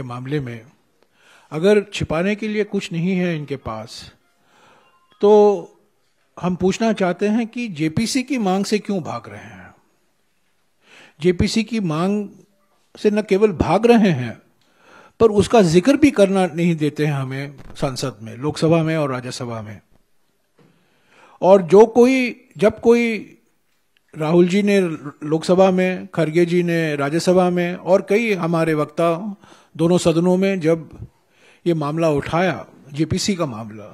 के मामले में अगर छिपाने के लिए कुछ नहीं है इनके पास तो हम पूछना चाहते हैं कि जेपीसी की मांग से क्यों भाग रहे हैं जेपीसी की मांग से न केवल भाग रहे हैं पर उसका जिक्र भी करना नहीं देते हैं हमें संसद में लोकसभा में और राज्यसभा में और जो कोई जब कोई राहुल जी ने लोकसभा में खरगे जी ने राज्यसभा में और कई हमारे वक्ता दोनों सदनों में जब ये मामला उठाया जेपीसी का मामला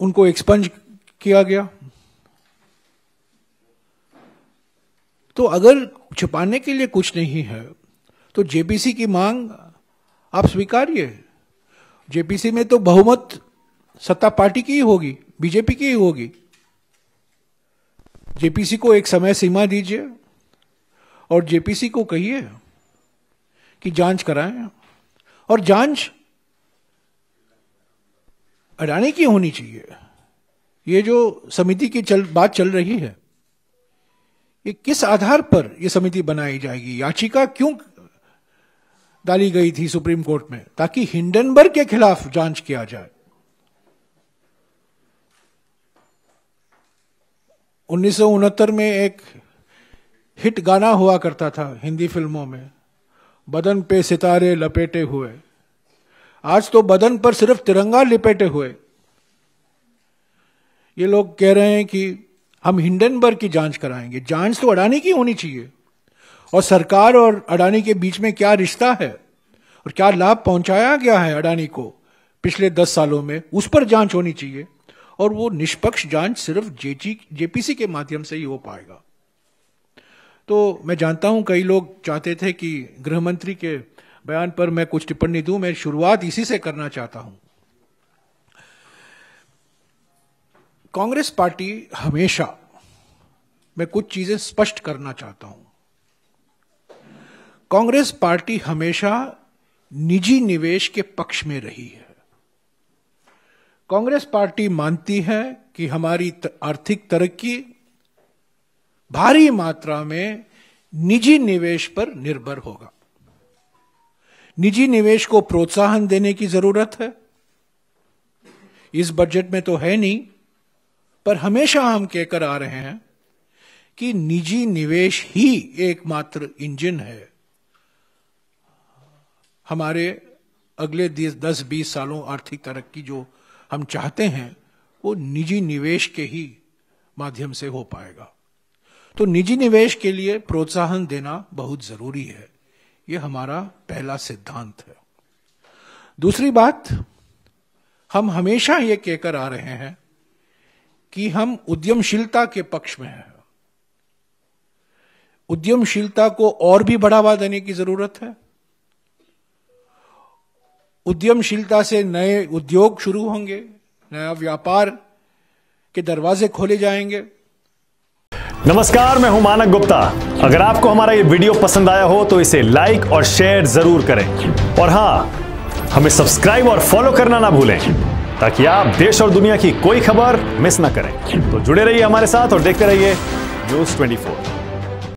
उनको एक्सपंज किया गया तो अगर छुपाने के लिए कुछ नहीं है तो जेपीसी की मांग आप स्वीकारिए जेपीसी में तो बहुमत सत्ता पार्टी की ही होगी बीजेपी की ही होगी जेपीसी को एक समय सीमा दीजिए और जेपीसी को कहिए कि जांच कराएं और जांच अडानी की होनी चाहिए ये जो समिति की चल बात चल रही है ये किस आधार पर यह समिति बनाई जाएगी याचिका क्यों डाली गई थी सुप्रीम कोर्ट में ताकि हिंडनबर्ग के खिलाफ जांच किया जाए उन्नीस में एक हिट गाना हुआ करता था हिंदी फिल्मों में बदन पे सितारे लपेटे हुए आज तो बदन पर सिर्फ तिरंगा लिपेटे हुए ये लोग कह रहे हैं कि हम हिंडनबर्ग की जांच कराएंगे जांच तो अडानी की होनी चाहिए और सरकार और अडानी के बीच में क्या रिश्ता है और क्या लाभ पहुंचाया गया है अडानी को पिछले दस सालों में उस पर जांच होनी चाहिए और वो निष्पक्ष जांच सिर्फ जेजी जेपीसी के माध्यम से ही हो पाएगा तो मैं जानता हूं कई लोग चाहते थे कि गृह मंत्री के बयान पर मैं कुछ टिप्पणी दूं मैं शुरुआत इसी से करना चाहता हूं कांग्रेस पार्टी हमेशा मैं कुछ चीजें स्पष्ट करना चाहता हूं कांग्रेस पार्टी हमेशा निजी निवेश के पक्ष में रही है कांग्रेस पार्टी मानती है कि हमारी आर्थिक तरक्की भारी मात्रा में निजी निवेश पर निर्भर होगा निजी निवेश को प्रोत्साहन देने की जरूरत है इस बजट में तो है नहीं पर हमेशा हम कहकर आ रहे हैं कि निजी निवेश ही एकमात्र इंजन है हमारे अगले दस बीस सालों आर्थिक तरक्की जो हम चाहते हैं वो निजी निवेश के ही माध्यम से हो पाएगा तो निजी निवेश के लिए प्रोत्साहन देना बहुत जरूरी है यह हमारा पहला सिद्धांत है दूसरी बात हम हमेशा ये कहकर आ रहे हैं कि हम उद्यमशीलता के पक्ष में हैं उद्यमशीलता को और भी बढ़ावा देने की जरूरत है उद्यमशीलता से नए उद्योग शुरू होंगे नया व्यापार के दरवाजे खोले जाएंगे नमस्कार मैं हूं मानक गुप्ता अगर आपको हमारा ये वीडियो पसंद आया हो तो इसे लाइक और शेयर जरूर करें और हां हमें सब्सक्राइब और फॉलो करना ना भूलें ताकि आप देश और दुनिया की कोई खबर मिस ना करें तो जुड़े रहिए हमारे साथ और देखते रहिए न्यूज ट्वेंटी